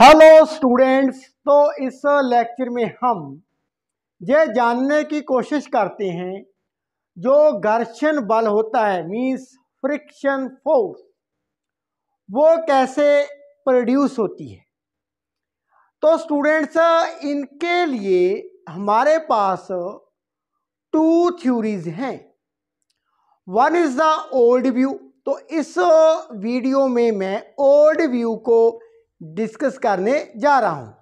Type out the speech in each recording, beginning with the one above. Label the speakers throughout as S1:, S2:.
S1: hello students तो इस lecture में हम ये जानने की कोशिश करते हैं जो घर्षण बल होता है मींस फ्रिक्शन फोर्स वो कैसे प्रोड्यूस होती है तो स्टूडेंट्स इनके लिए हमारे पास टू थ्योरीज हैं one is the old view तो इस वीडियो में मैं ओल्ड व्यू को डिस्कस करने जा रहा हूँ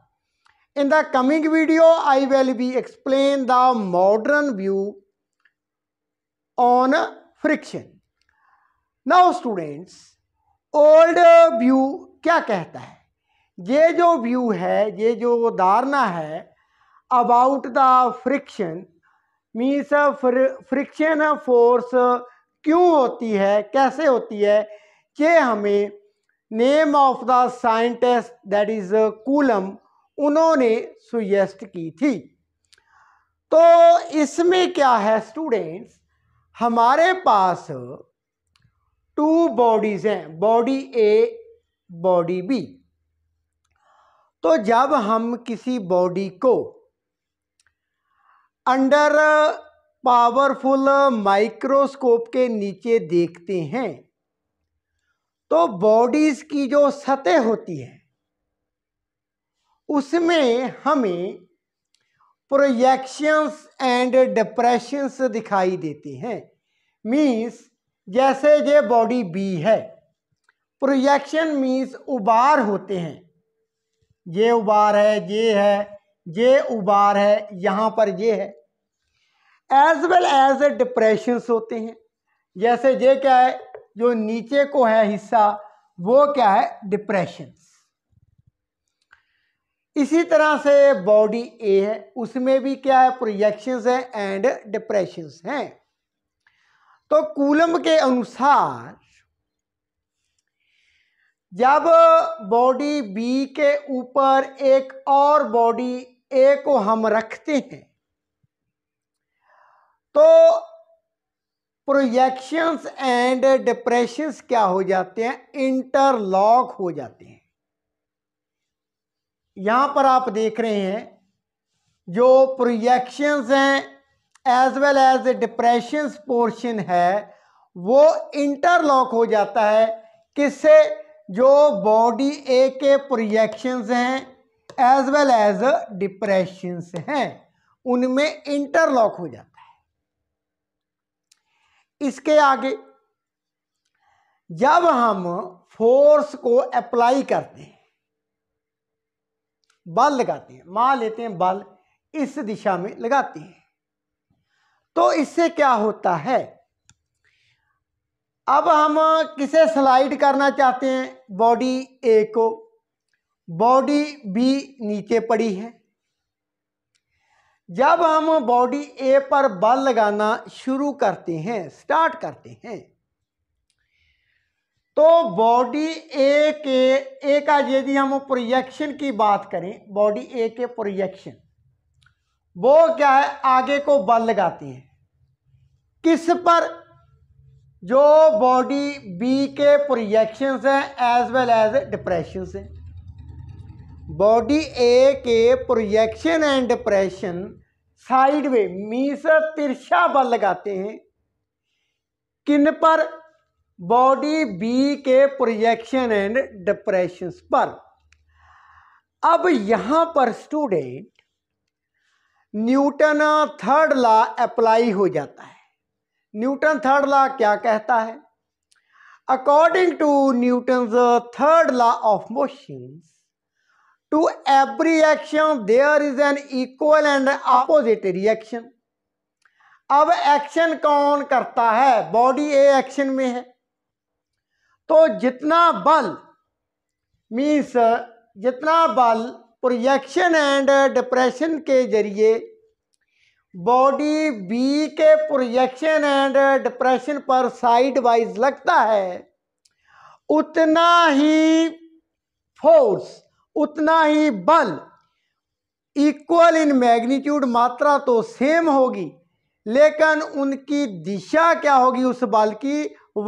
S1: in the coming video I will be explain the modern view on friction now students old view क्या कहता है ये जो व्यू है ये जो धारणा है about the friction means friction force क्यों होती है कैसे होती है ये हमें name of the scientist that is Coulomb उन्होंने सुजेस्ट की थी तो इसमें क्या है स्टूडेंट्स हमारे पास टू बॉडीज हैं बॉडी ए बॉडी बी तो जब हम किसी बॉडी को अंडर पावरफुल माइक्रोस्कोप के नीचे देखते हैं तो बॉडीज की जो सतह होती है उसमें हमें प्रोजेक्शंस एंड डिप्रेशंस दिखाई देते हैं मीन्स जैसे ये बॉडी बी है प्रोजेक्शन मीन्स उबार होते हैं ये उबार है ये है ये उबार है यहाँ पर ये है एज वेल एज डिप्रेशंस होते हैं जैसे ये क्या है जो नीचे को है हिस्सा वो क्या है डिप्रेशन इसी तरह से बॉडी ए है उसमें भी क्या है प्रोजेक्शंस है एंड डिप्रेशंस हैं तो कूलम के अनुसार जब बॉडी बी के ऊपर एक और बॉडी ए को हम रखते हैं प्रोजेक्शंस एंड डिप्रेशंस क्या हो जाते हैं इंटरलॉक हो जाते हैं यहां पर आप देख रहे हैं जो प्रोजेक्शंस हैं as well as depressions portion है वो इंटरलॉक हो जाता है किससे जो बॉडी ए के प्रोजेक्शंस हैं एज वेल एज डिप्रेशंस हैं उनमें इंटरलॉक हो जाता है इसके आगे जब हम फोर्स को अप्लाई करते हैं बल लगाते हैं मान लेते हैं बल इस दिशा में लगाते हैं तो इससे क्या होता है अब हम किसे स्लाइड करना चाहते हैं बॉडी ए को बॉडी बी नीचे पड़ी है जब हम बॉडी ए पर बल लगाना शुरू करते हैं स्टार्ट करते हैं तो बॉडी ए के ए का यदि हम प्रोजेक्शन की बात करें बॉडी ए के प्रोजेक्शन वो क्या है आगे को बल लगाते हैं किस पर जो बॉडी बी के प्रोजेक्शंस हैं एज वेल एज डिप्रेशन हैं बॉडी ए के projection and depression sideways means तिरछा बल लगाते हैं किन पर बॉडी बी के प्रोजेक्शन एंड डिप्रेशन पर अब यहाँ पर student Newton third law apply हो जाता है न्यूटन थर्ड लॉ क्या कहता है according to Newton third law of motions to every action there is an equal and opposite reaction अब एक्शन कौन करता है बॉडी ए एक्शन में है तो जितना बल मीन्स जितना बल प्रोजेक्शन एंड डिप्रेशन के जरिए बॉडी बी के प्रोजेक्शन एंड डिप्रेशन पर साइड वाइज लगता है उतना ही फोर्स उतना ही बल इक्वल इन मैग्नीट्यूड मात्रा तो सेम होगी लेकिन उनकी दिशा क्या होगी उस बल की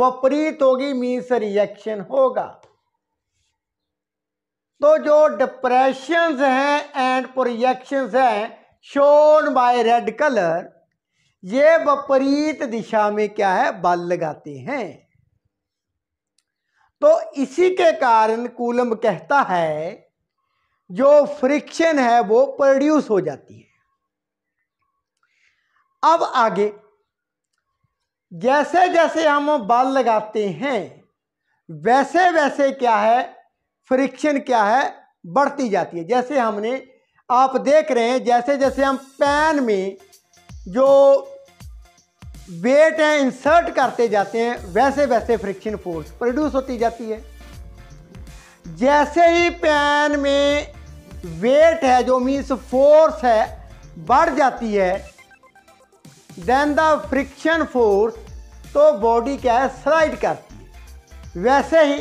S1: वपरीत होगी मीन्स रिएक्शन होगा तो जो डिप्रेशन हैं एंड प्रोजेक्शन हैं शोन बाय रेड कलर ये विपरीत दिशा में क्या है बल लगाते हैं तो इसी के कारण कूलम कहता है जो फ्रिक्शन है वो प्रोड्यूस हो जाती है अब आगे जैसे जैसे हम बाल लगाते हैं वैसे वैसे क्या है फ्रिक्शन क्या है बढ़ती जाती है जैसे हमने आप देख रहे हैं जैसे जैसे हम पैन में जो वेट है इंसर्ट करते जाते हैं वैसे वैसे फ्रिक्शन फोर्स प्रोड्यूस होती जाती है जैसे ही पैन में वेट है जो मीन्स फोर्स है बढ़ जाती है देन द फ्रिक्शन फोर्स तो बॉडी क्या है स्लाइड करती है वैसे ही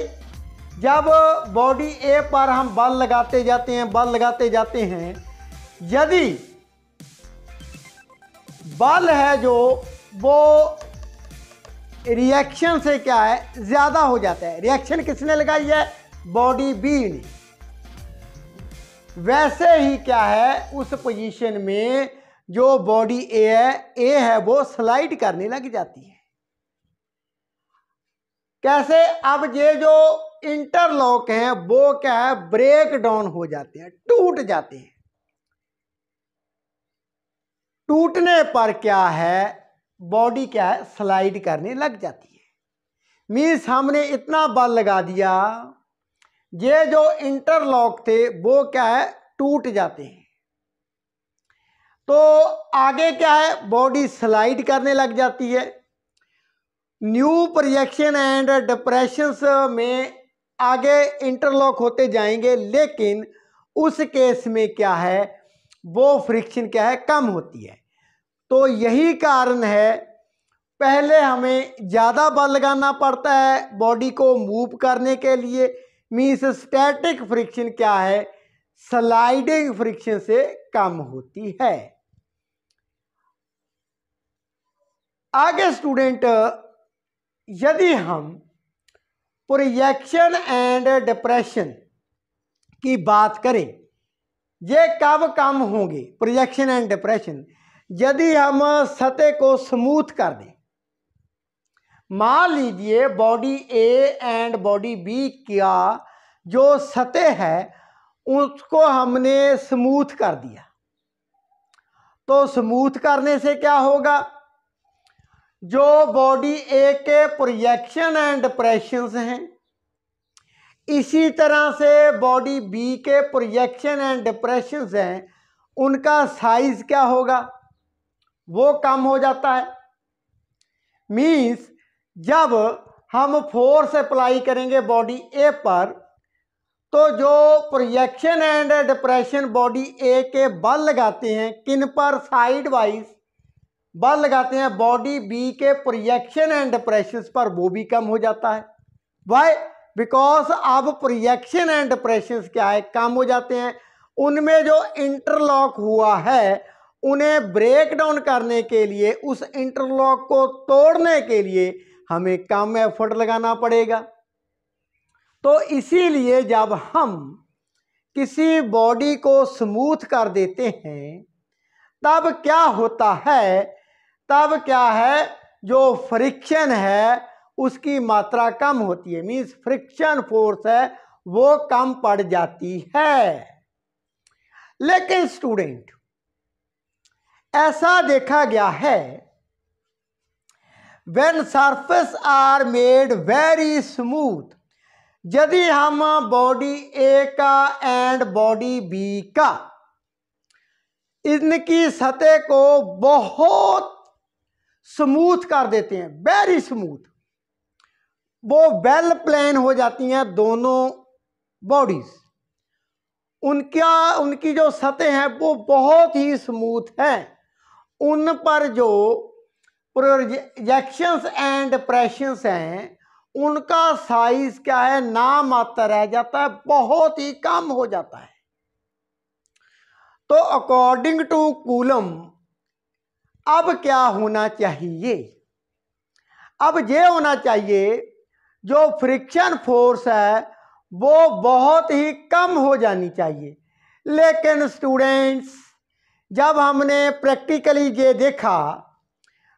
S1: जब बॉडी ए पर हम बल लगाते जाते हैं बल लगाते जाते हैं यदि बल है जो वो रिएक्शन से क्या है ज़्यादा हो जाता है रिएक्शन किसने लगाई है बॉडी बी ने वैसे ही क्या है उस पोजीशन में जो बॉडी ए है ए है वो स्लाइड करने लग जाती है कैसे अब ये जो इंटरलॉक है वो क्या है ब्रेक डाउन हो जाते हैं टूट जाते हैं टूटने पर क्या है बॉडी क्या है स्लाइड करने लग जाती है मीन्स हमने इतना बल लगा दिया ये जो इंटरलॉक थे वो क्या है टूट जाते हैं तो आगे क्या है बॉडी स्लाइड करने लग जाती है न्यू प्रोजेक्शन एंड डिप्रेशंस में आगे इंटरलॉक होते जाएंगे लेकिन उस केस में क्या है वो फ्रिक्शन क्या है कम होती है तो यही कारण है पहले हमें ज़्यादा बल लगाना पड़ता है बॉडी को मूव करने के लिए मीन्स स्टैटिक फ्रिक्शन क्या है स्लाइडिंग फ्रिक्शन से कम होती है आगे स्टूडेंट यदि हम प्रोजेक्शन एंड डिप्रेशन की बात करें ये कब कम होंगे प्रोजेक्शन एंड डिप्रेशन यदि हम सतह को स्मूथ कर दें मान लीजिए body A and body B का जो सतह है उसको हमने स्मूथ कर दिया तो स्मूथ करने से क्या होगा जो बॉडी ए के प्रोजेक्शन एंड प्रेशंस हैं इसी तरह से बॉडी बी के प्रोजेक्शन एंड डिप्रेशंस हैं उनका साइज़ क्या होगा वो कम हो जाता है मीन्स जब हम फोर्स अप्लाई करेंगे बॉडी ए पर तो जो projection and depression body A के बल लगाते हैं किन पर साइड वाइज बल लगाते हैं बॉडी बी के प्रोजेक्शन एंड डिप्रेशन पर वो भी कम हो जाता है वाई बिकॉज अब प्रोजेक्शन एंड डिप्रेशन क्या है कम हो जाते हैं उनमें जो इंटरलॉक हुआ है उन्हें ब्रेक डाउन करने के लिए उस इंटरलॉक को तोड़ने के लिए हमें कम एफर्ट लगाना पड़ेगा तो इसीलिए जब हम किसी बॉडी को स्मूथ कर देते हैं तब क्या होता है तब क्या है जो फ्रिक्शन है उसकी मात्रा कम होती है मीन्स फ्रिक्शन फोर्स है वो कम पड़ जाती है लेकिन स्टूडेंट ऐसा देखा गया है when surface are made very smooth यदि हम बॉडी ए का एंड बॉडी बी का इनकी सतह को बहुत स्मूथ कर देते हैं वेरी स्मूथ वो वेल प्लान हो जाती हैं दोनों बॉडीज उनका उनकी जो सतह है वो बहुत ही स्मूथ है उन पर जो प्रोजेक्शंस एंड प्रेशंस हैं उनका साइज क्या है नाम आता रह जाता है बहुत ही कम हो जाता है तो अकॉर्डिंग टू कूलम अब क्या होना चाहिए अब ये होना चाहिए जो फ्रिक्शन फोर्स है वो बहुत ही कम हो जानी चाहिए लेकिन स्टूडेंट्स जब हमने प्रैक्टिकली ये देखा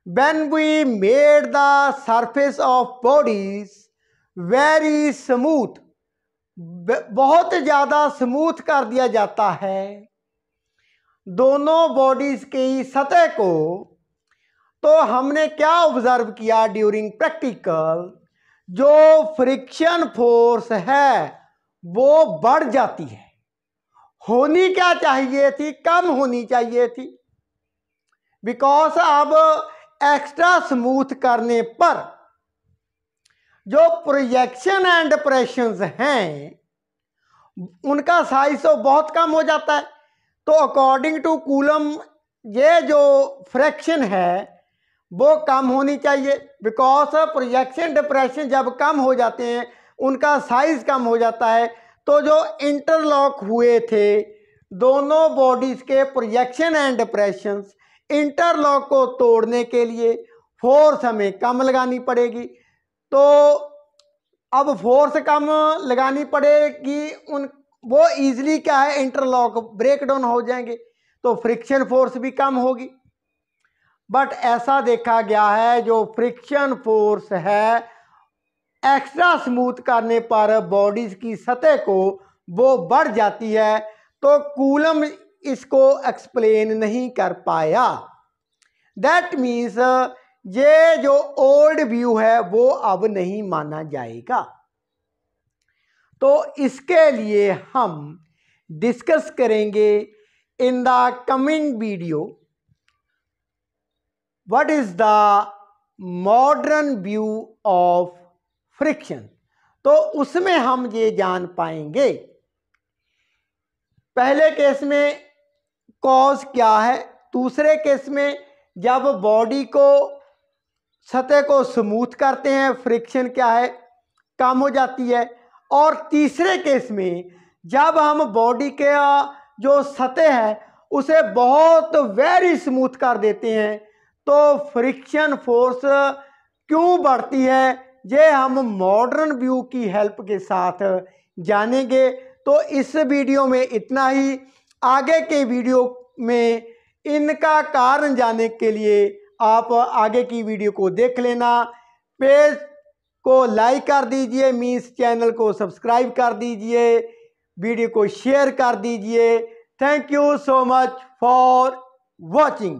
S1: when we made the surface of bodies very smooth बहुत ज़्यादा स्मूथ कर दिया जाता है दोनों बॉडीज़ की सतह को तो हमने क्या ऑब्ज़र्व किया ड्यूरिंग प्रैक्टिकल जो फ्रिक्शन फोर्स है वो बढ़ जाती है होनी क्या चाहिए थी कम होनी चाहिए थी बिकॉज अब एक्स्ट्रा स्मूथ करने पर जो प्रोजेक्शन एंड प्रेशंस हैं उनका साइज तो बहुत कम हो जाता है तो अकॉर्डिंग टू कूलम ये जो फ्रैक्शन है वो कम होनी चाहिए बिकॉज प्रोजेक्शन डिप्रेशन जब कम हो जाते हैं उनका साइज कम हो जाता है तो जो इंटरलॉक हुए थे दोनों बॉडीज़ के प्रोजेक्शन एंड डिप्रेशंस इंटरलॉक को तोड़ने के लिए फोर्स हमें कम लगानी पड़ेगी तो अब फोर्स कम लगानी पड़ेगी उन वो इजीली क्या है इंटरलॉक ब्रेक डाउन हो जाएंगे तो फ्रिक्शन फोर्स भी कम होगी बट ऐसा देखा गया है जो फ्रिक्शन फोर्स है एक्स्ट्रा स्मूथ करने पर बॉडीज की सतह को वो बढ़ जाती है तो कूलम इसको एक्सप्लेन नहीं कर पाया दैट मीन्स ये जो ओल्ड व्यू है वो अब नहीं माना जाएगा तो इसके लिए हम डिस्कस करेंगे in the coming video what is the modern view of friction तो उसमें हम ये जान पाएंगे पहले केस में कॉज क्या है दूसरे केस में जब बॉडी को सतह को स्मूथ करते हैं फ्रिक्शन क्या है कम हो जाती है और तीसरे केस में जब हम बॉडी के जो सतह है उसे बहुत वेरी स्मूथ कर देते हैं तो फ्रिक्शन फोर्स क्यों बढ़ती है ये हम मॉडर्न व्यू की हेल्प के साथ जानेंगे तो इस वीडियो में इतना ही आगे के वीडियो में इनका कारण जानने के लिए आप आगे की वीडियो को देख लेना पेज को लाइक कर दीजिए मीन्स चैनल को सब्सक्राइब कर दीजिए वीडियो को शेयर कर दीजिए thank you so much for watching